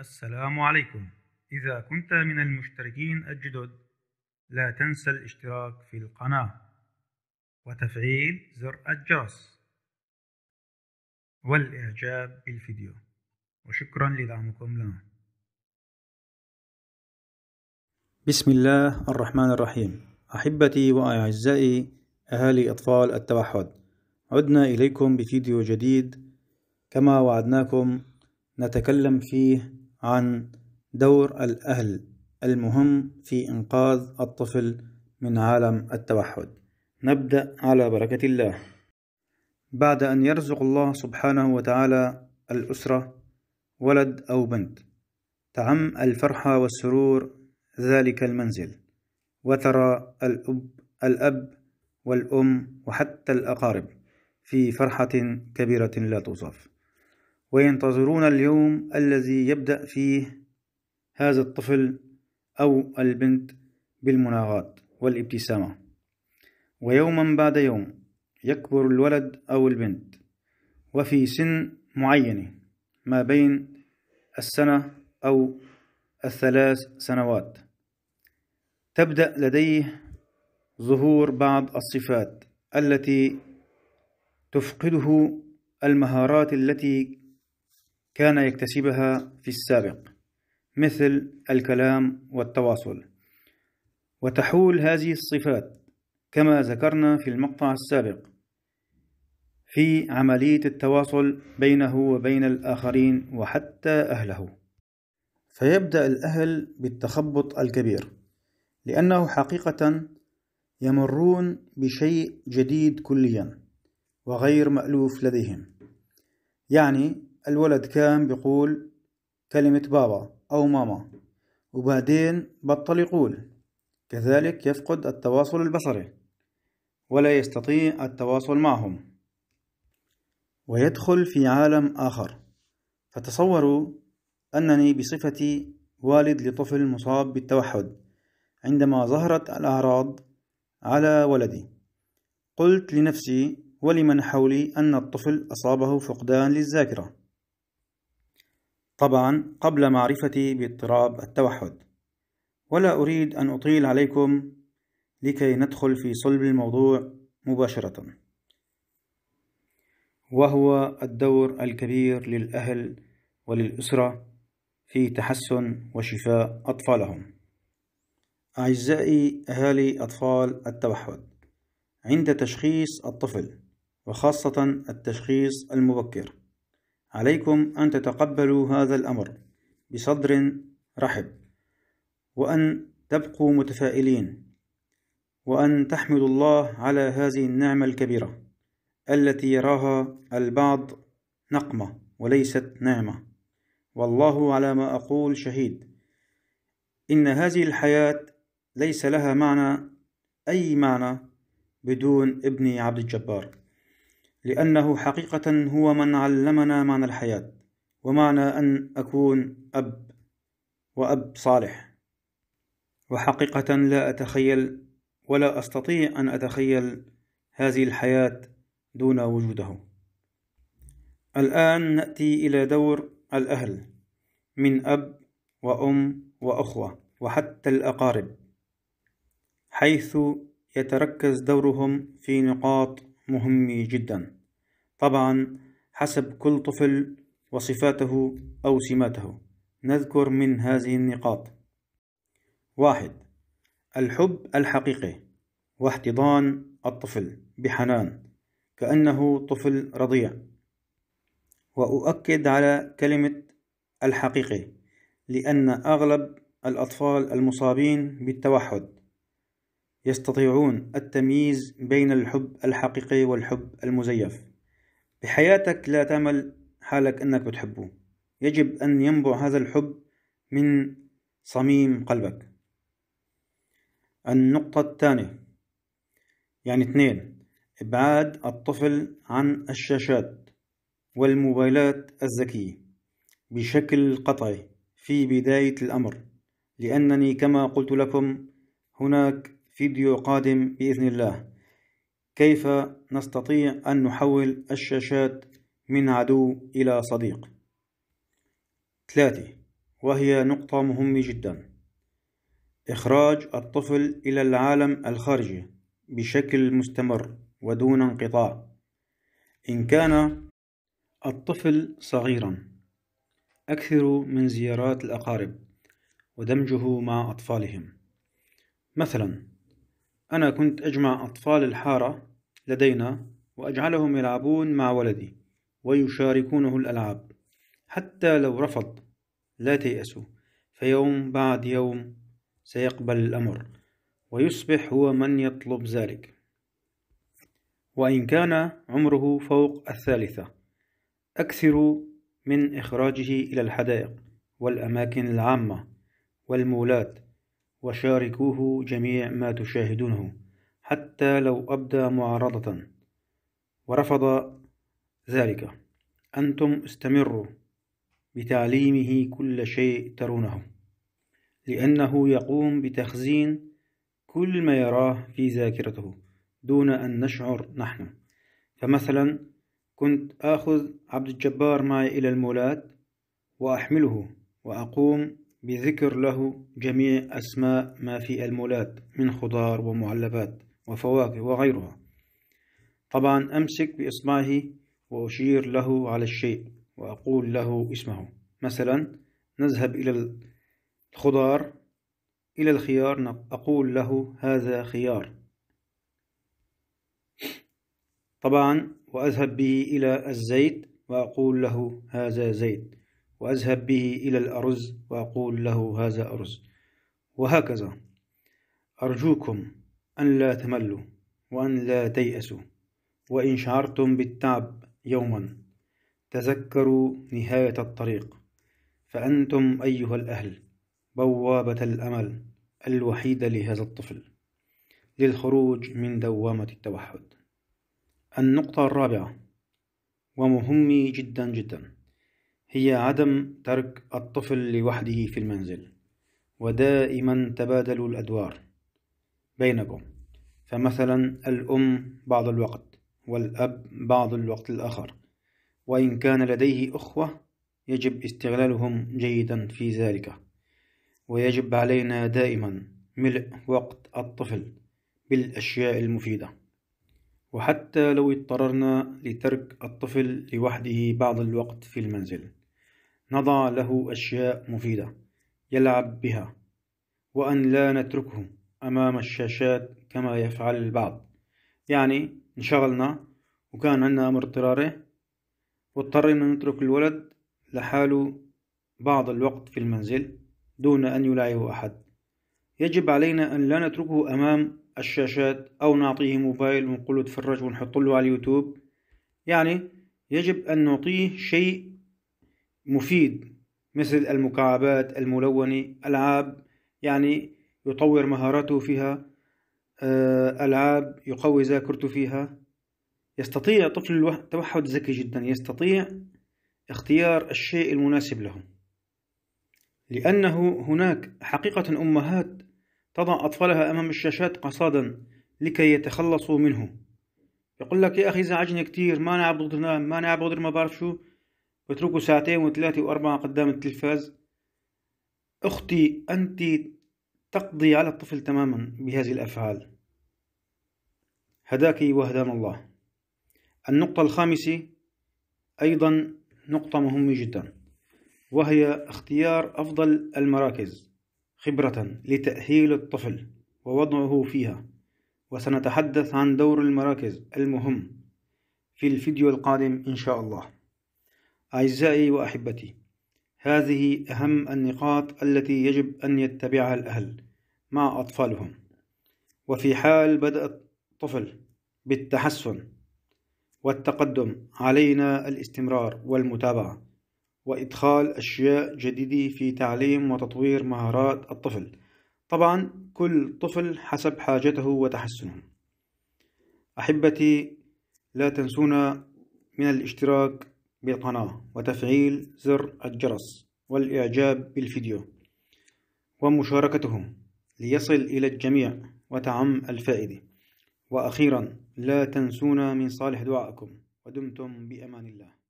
السلام عليكم إذا كنت من المشتركين الجدد لا تنسى الاشتراك في القناة وتفعيل زر الجرس والإعجاب بالفيديو وشكرا لدعمكم لنا بسم الله الرحمن الرحيم أحبتي وأعزائي أهالي أطفال التوحد عدنا إليكم بفيديو جديد كما وعدناكم نتكلم فيه عن دور الأهل المهم في إنقاذ الطفل من عالم التوحد نبدأ على بركة الله بعد أن يرزق الله سبحانه وتعالى الأسرة ولد أو بنت تعم الفرحة والسرور ذلك المنزل وترى الأب, الأب والأم وحتى الأقارب في فرحة كبيرة لا توصف وينتظرون اليوم الذي يبدأ فيه هذا الطفل أو البنت بالمناغات والابتسامة ويوما بعد يوم يكبر الولد أو البنت وفي سن معينة ما بين السنة أو الثلاث سنوات تبدأ لديه ظهور بعض الصفات التي تفقده المهارات التي كان يكتسبها في السابق مثل الكلام والتواصل وتحول هذه الصفات كما ذكرنا في المقطع السابق في عملية التواصل بينه وبين الآخرين وحتى أهله فيبدأ الأهل بالتخبط الكبير لأنه حقيقة يمرون بشيء جديد كليا وغير مألوف لديهم يعني الولد كان بيقول كلمة بابا أو ماما وبعدين بطل يقول كذلك يفقد التواصل البصري ولا يستطيع التواصل معهم ويدخل في عالم آخر فتصوروا أنني بصفتي والد لطفل مصاب بالتوحد عندما ظهرت الأعراض على ولدي قلت لنفسي ولمن حولي أن الطفل أصابه فقدان للذاكرة طبعا قبل معرفتي باضطراب التوحد ولا أريد أن أطيل عليكم لكي ندخل في صلب الموضوع مباشرة وهو الدور الكبير للأهل وللأسرة في تحسن وشفاء أطفالهم أعزائي أهالي أطفال التوحد عند تشخيص الطفل وخاصة التشخيص المبكر عليكم أن تتقبلوا هذا الأمر بصدر رحب وأن تبقوا متفائلين وأن تحمدوا الله على هذه النعمة الكبيرة التي يراها البعض نقمة وليست نعمة والله على ما أقول شهيد إن هذه الحياة ليس لها معنى أي معنى بدون ابن عبد الجبار لأنه حقيقة هو من علمنا معنى الحياة ومعنى أن أكون أب وأب صالح وحقيقة لا أتخيل ولا أستطيع أن أتخيل هذه الحياة دون وجوده الآن نأتي إلى دور الأهل من أب وأم وأخوة وحتى الأقارب حيث يتركز دورهم في نقاط مهمة جداً طبعا حسب كل طفل وصفاته أو سماته نذكر من هذه النقاط واحد الحب الحقيقي واحتضان الطفل بحنان كأنه طفل رضيع وأؤكد على كلمة الحقيقي لأن أغلب الأطفال المصابين بالتوحد يستطيعون التمييز بين الحب الحقيقي والحب المزيف بحياتك لا تعمل حالك أنك بتحبه يجب أن ينبع هذا الحب من صميم قلبك النقطة الثانية يعني اثنين إبعاد الطفل عن الشاشات والموبايلات الذكية بشكل قطعي في بداية الأمر لأنني كما قلت لكم هناك فيديو قادم بإذن الله كيف نستطيع أن نحول الشاشات من عدو إلى صديق ثلاثة وهي نقطة مهمة جدا إخراج الطفل إلى العالم الخارجي بشكل مستمر ودون انقطاع إن كان الطفل صغيرا أكثر من زيارات الأقارب ودمجه مع أطفالهم مثلا أنا كنت أجمع أطفال الحارة لدينا وأجعلهم يلعبون مع ولدي ويشاركونه الألعاب حتى لو رفض لا تيأسوا فيوم بعد يوم سيقبل الأمر ويصبح هو من يطلب ذلك وإن كان عمره فوق الثالثة أكثروا من إخراجه إلى الحدائق والأماكن العامة والمولات وشاركوه جميع ما تشاهدونه حتى لو أبدى معارضة ورفض ذلك أنتم استمروا بتعليمه كل شيء ترونه لأنه يقوم بتخزين كل ما يراه في ذاكرته دون أن نشعر نحن فمثلا كنت آخذ عبد الجبار معي إلى المولات وأحمله وأقوم بذكر له جميع أسماء ما في المولات من خضار ومعلبات وفواكه وغيرها طبعا أمسك بإصبعه وأشير له على الشيء وأقول له اسمه مثلا نذهب إلى الخضار إلى الخيار أقول له هذا خيار طبعا وأذهب به إلى الزيت وأقول له هذا زيت وأذهب به إلى الأرز وأقول له هذا أرز وهكذا أرجوكم أن لا تملوا وأن لا تيأسوا وإن شعرتم بالتعب يوما تذكروا نهاية الطريق فأنتم أيها الأهل بوابة الأمل الوحيدة لهذا الطفل للخروج من دوامة التوحد النقطة الرابعة ومهمة جدا جدا هي عدم ترك الطفل لوحده في المنزل ودائما تبادلوا الأدوار بينكم فمثلا الأم بعض الوقت والأب بعض الوقت الآخر وإن كان لديه أخوة يجب استغلالهم جيدا في ذلك ويجب علينا دائما ملء وقت الطفل بالأشياء المفيدة وحتى لو اضطررنا لترك الطفل لوحده بعض الوقت في المنزل نضع له أشياء مفيدة يلعب بها وأن لا نتركه أمام الشاشات كما يفعل البعض يعني انشغلنا وكان عندنا أمر اضطراري واضطرينا نترك الولد لحاله بعض الوقت في المنزل دون أن يلاعبه أحد يجب علينا أن لا نتركه أمام الشاشات أو نعطيه موبايل ونقول تفرج ونحط له على اليوتيوب يعني يجب أن نعطيه شيء مفيد مثل المكعبات الملونة ألعاب يعني يطور مهاراته فيها آه، ألعاب يقوي ذاكرته فيها يستطيع طفل التوحد ذكي جدا يستطيع اختيار الشيء المناسب له لأنه هناك حقيقة أمهات تضع أطفالها أمام الشاشات قصادا لكي يتخلصوا منه يقول لك يا أخي زعجني كتير ما نعب بقدر نام ما نعب بقدر ما بعرف شو بتركه ساعتين وثلاثة وأربعة قدام التلفاز أختي أنت تقضي على الطفل تماما بهذه الأفعال هداك وهدانا الله النقطة الخامسة أيضا نقطة مهمة جدا وهي اختيار أفضل المراكز خبرة لتأهيل الطفل ووضعه فيها وسنتحدث عن دور المراكز المهم في الفيديو القادم إن شاء الله أعزائي وأحبتي هذه أهم النقاط التي يجب أن يتبعها الأهل مع أطفالهم وفي حال بدأ الطفل بالتحسن والتقدم علينا الاستمرار والمتابعة وإدخال أشياء جديدة في تعليم وتطوير مهارات الطفل طبعا كل طفل حسب حاجته وتحسنه أحبتي لا تنسونا من الاشتراك بالقناة وتفعيل زر الجرس والإعجاب بالفيديو ومشاركتهم ليصل إلى الجميع وتعم الفائدة وأخيرا لا تنسونا من صالح دعائكم ودمتم بأمان الله